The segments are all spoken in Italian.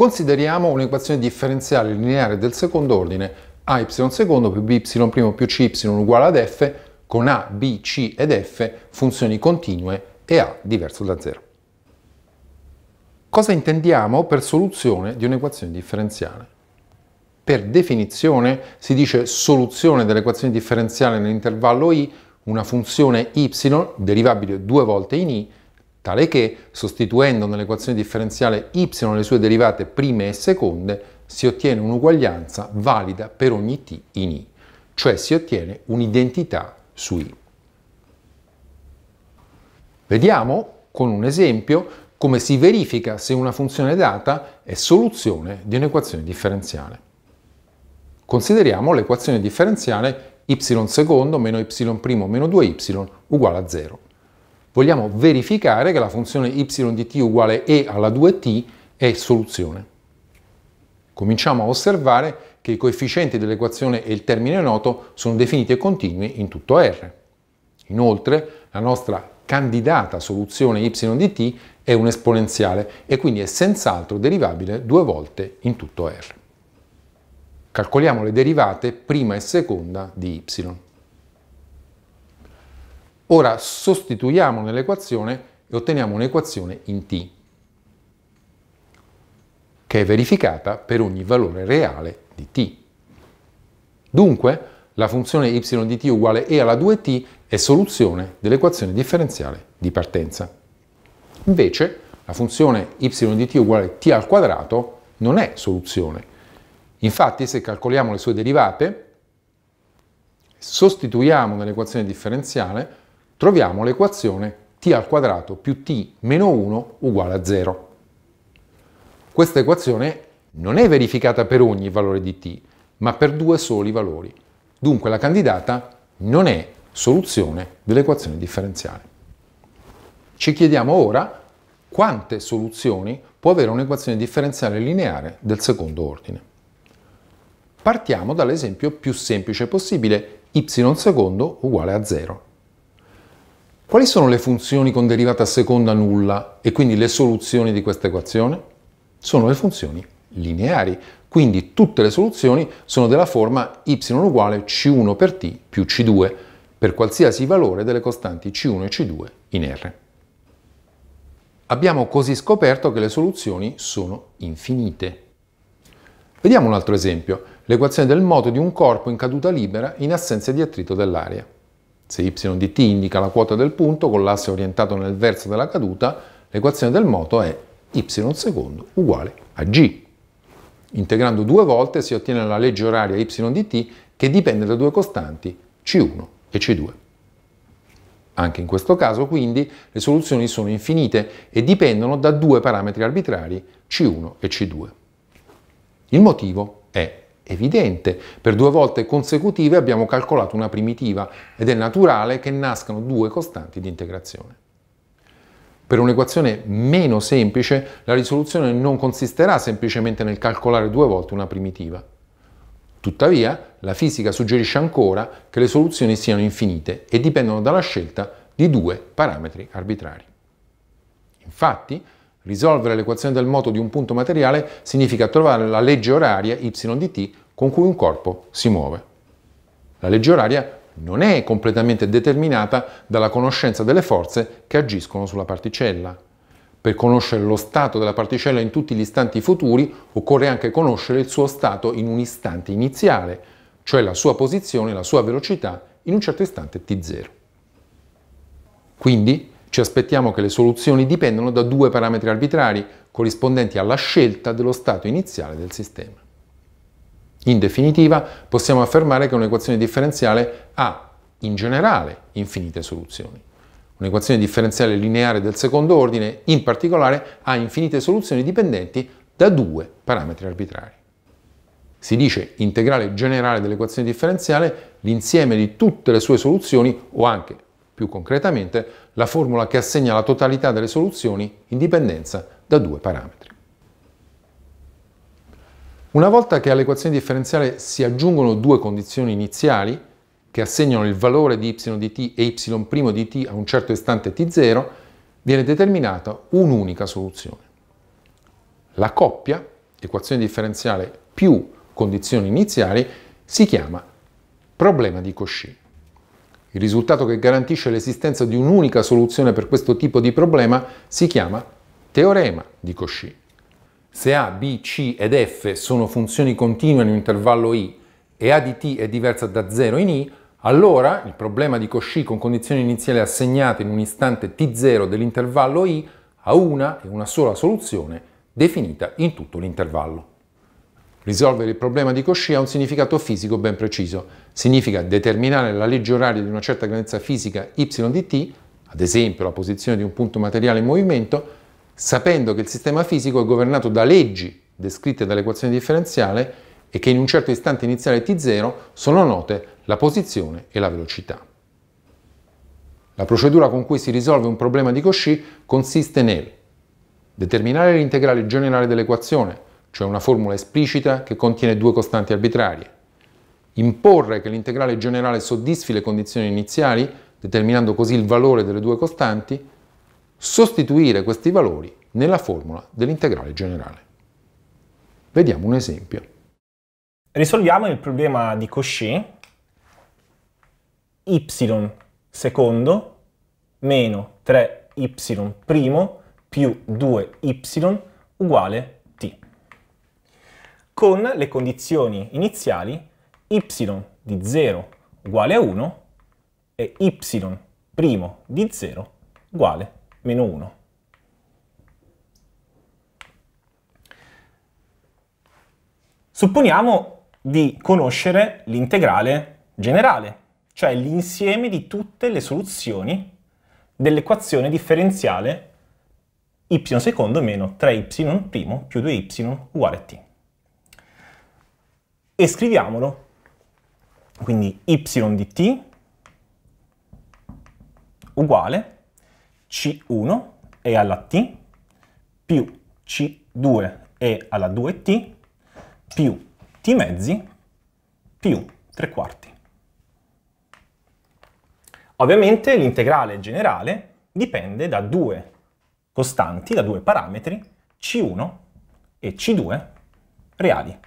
Consideriamo un'equazione differenziale lineare del secondo ordine a y secondo più by più cy uguale ad f con a, b, c ed f funzioni continue e a diverso da zero. Cosa intendiamo per soluzione di un'equazione differenziale? Per definizione si dice soluzione dell'equazione differenziale nell'intervallo i una funzione y derivabile due volte in i tale che, sostituendo nell'equazione differenziale y le sue derivate prime e seconde, si ottiene un'uguaglianza valida per ogni t in i, cioè si ottiene un'identità su i. Vediamo con un esempio come si verifica se una funzione data è soluzione di un'equazione differenziale. Consideriamo l'equazione differenziale y secondo meno y' primo meno 2y uguale a 0 vogliamo verificare che la funzione y di t uguale e alla 2t è soluzione. Cominciamo a osservare che i coefficienti dell'equazione e il termine noto sono definiti e continui in tutto R. Inoltre, la nostra candidata soluzione y di t è un esponenziale e quindi è senz'altro derivabile due volte in tutto R. Calcoliamo le derivate prima e seconda di y. Ora sostituiamo nell'equazione e otteniamo un'equazione in t, che è verificata per ogni valore reale di t. Dunque, la funzione y di t uguale e alla 2t è soluzione dell'equazione differenziale di partenza. Invece, la funzione y di t uguale t al quadrato non è soluzione. Infatti, se calcoliamo le sue derivate, sostituiamo nell'equazione differenziale, troviamo l'equazione t al quadrato più t meno 1 uguale a 0. Questa equazione non è verificata per ogni valore di t, ma per due soli valori. Dunque la candidata non è soluzione dell'equazione differenziale. Ci chiediamo ora quante soluzioni può avere un'equazione differenziale lineare del secondo ordine. Partiamo dall'esempio più semplice possibile, y secondo uguale a 0. Quali sono le funzioni con derivata seconda nulla e quindi le soluzioni di questa equazione? Sono le funzioni lineari, quindi tutte le soluzioni sono della forma y uguale c1 per t più c2 per qualsiasi valore delle costanti c1 e c2 in R. Abbiamo così scoperto che le soluzioni sono infinite. Vediamo un altro esempio, l'equazione del moto di un corpo in caduta libera in assenza di attrito dell'aria. Se y di t indica la quota del punto con l'asse orientato nel verso della caduta, l'equazione del moto è y secondo uguale a g. Integrando due volte si ottiene la legge oraria y di t che dipende da due costanti c1 e c2. Anche in questo caso, quindi, le soluzioni sono infinite e dipendono da due parametri arbitrari c1 e c2. Il motivo è evidente. Per due volte consecutive abbiamo calcolato una primitiva ed è naturale che nascano due costanti di integrazione. Per un'equazione meno semplice la risoluzione non consisterà semplicemente nel calcolare due volte una primitiva. Tuttavia, la fisica suggerisce ancora che le soluzioni siano infinite e dipendono dalla scelta di due parametri arbitrari. Infatti, Risolvere l'equazione del moto di un punto materiale significa trovare la legge oraria y di t con cui un corpo si muove. La legge oraria non è completamente determinata dalla conoscenza delle forze che agiscono sulla particella. Per conoscere lo stato della particella in tutti gli istanti futuri occorre anche conoscere il suo stato in un istante iniziale, cioè la sua posizione e la sua velocità in un certo istante t0. Quindi ci aspettiamo che le soluzioni dipendano da due parametri arbitrari corrispondenti alla scelta dello stato iniziale del sistema. In definitiva, possiamo affermare che un'equazione differenziale ha in generale infinite soluzioni. Un'equazione differenziale lineare del secondo ordine, in particolare, ha infinite soluzioni dipendenti da due parametri arbitrari. Si dice integrale generale dell'equazione differenziale l'insieme di tutte le sue soluzioni o anche, più concretamente, la formula che assegna la totalità delle soluzioni in dipendenza da due parametri. Una volta che all'equazione differenziale si aggiungono due condizioni iniziali, che assegnano il valore di y di t e y' di t a un certo istante t0, viene determinata un'unica soluzione. La coppia, equazione differenziale più condizioni iniziali, si chiama problema di Cauchy. Il risultato che garantisce l'esistenza di un'unica soluzione per questo tipo di problema si chiama teorema di Cauchy. Se A, B, C ed F sono funzioni continue in un intervallo I e A di t è diversa da 0 in I, allora il problema di Cauchy con condizioni iniziali assegnate in un istante t0 dell'intervallo I ha una e una sola soluzione definita in tutto l'intervallo. Risolvere il problema di Cauchy ha un significato fisico ben preciso. Significa determinare la legge oraria di una certa grandezza fisica y di t, ad esempio la posizione di un punto materiale in movimento, sapendo che il sistema fisico è governato da leggi descritte dall'equazione differenziale e che in un certo istante iniziale t0 sono note la posizione e la velocità. La procedura con cui si risolve un problema di Cauchy consiste nel determinare l'integrale generale dell'equazione, cioè una formula esplicita che contiene due costanti arbitrarie, imporre che l'integrale generale soddisfi le condizioni iniziali, determinando così il valore delle due costanti, sostituire questi valori nella formula dell'integrale generale. Vediamo un esempio. Risolviamo il problema di Cauchy y secondo meno 3y primo più 2y uguale t con le condizioni iniziali y di 0 uguale a 1 e y primo di 0 uguale a meno 1. Supponiamo di conoscere l'integrale generale, cioè l'insieme di tutte le soluzioni dell'equazione differenziale y secondo meno 3y' più 2y uguale t. E scriviamolo, quindi y di t uguale c1 e alla T più C2 e alla 2T più T mezzi più 3 quarti. Ovviamente l'integrale generale dipende da due costanti, da due parametri, C1 e C2 reali.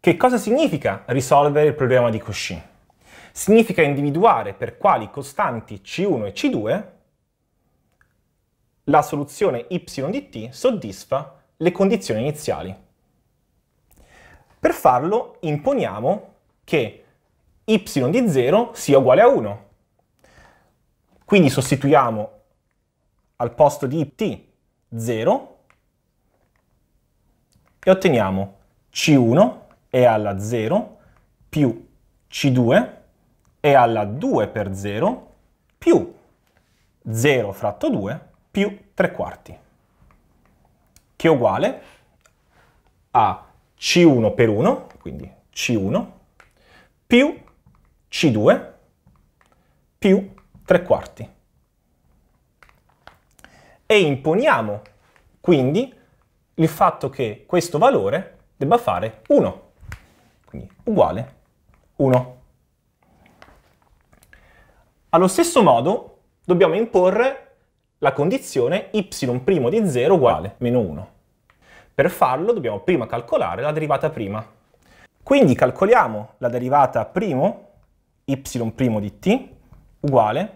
Che cosa significa risolvere il problema di Cauchy? significa individuare per quali costanti C1 e C2 la soluzione y di t soddisfa le condizioni iniziali. Per farlo imponiamo che y di 0 sia uguale a 1. Quindi sostituiamo al posto di t 0 e otteniamo c1 è alla 0 più c2 è alla 2 per 0 più 0 fratto 2 più 3 quarti, che è uguale a C1 per 1, quindi C1, più C2 più 3 quarti. E imponiamo quindi il fatto che questo valore debba fare 1, quindi uguale 1. Allo stesso modo dobbiamo imporre la condizione y' di 0 uguale meno 1. Per farlo dobbiamo prima calcolare la derivata prima. Quindi calcoliamo la derivata primo y' di t uguale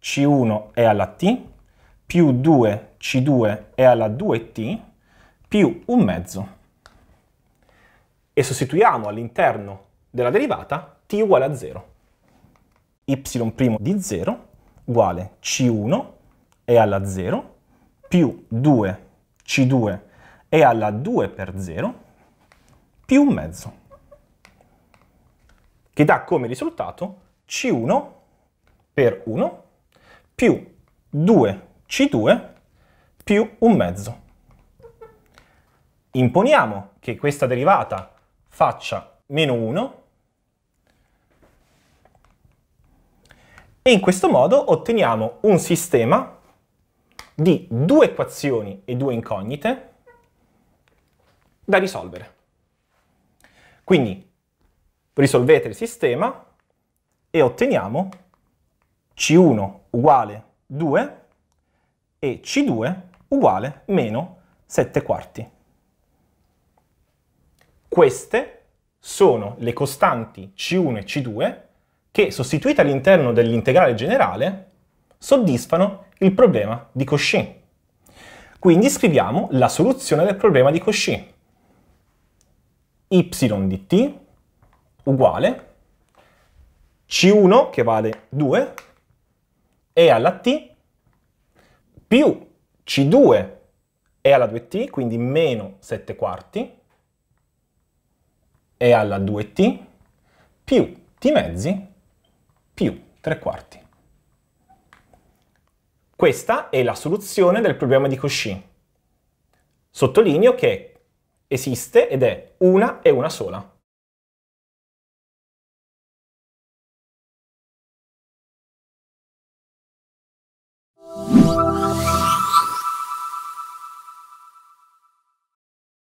c1 è alla t più 2c2 è alla 2t più un mezzo e sostituiamo all'interno della derivata t uguale a 0 y' di 0 uguale C1 e alla 0 più 2 C2 e alla 2 per 0 più un mezzo, che dà come risultato C1 per 1 più 2 C2 più un mezzo. Imponiamo che questa derivata faccia meno 1 E in questo modo otteniamo un sistema di due equazioni e due incognite da risolvere. Quindi risolvete il sistema e otteniamo C1 uguale 2 e C2 uguale meno 7 quarti. Queste sono le costanti C1 e C2 che, sostituite all'interno dell'integrale generale, soddisfano il problema di Cauchy. Quindi scriviamo la soluzione del problema di Cauchy. y di t uguale c1 che vale 2 e alla t più c2 e alla 2t, quindi meno 7 quarti e alla 2t più t mezzi più 3 quarti. Questa è la soluzione del problema di Cauchy. Sottolineo che esiste ed è una e una sola.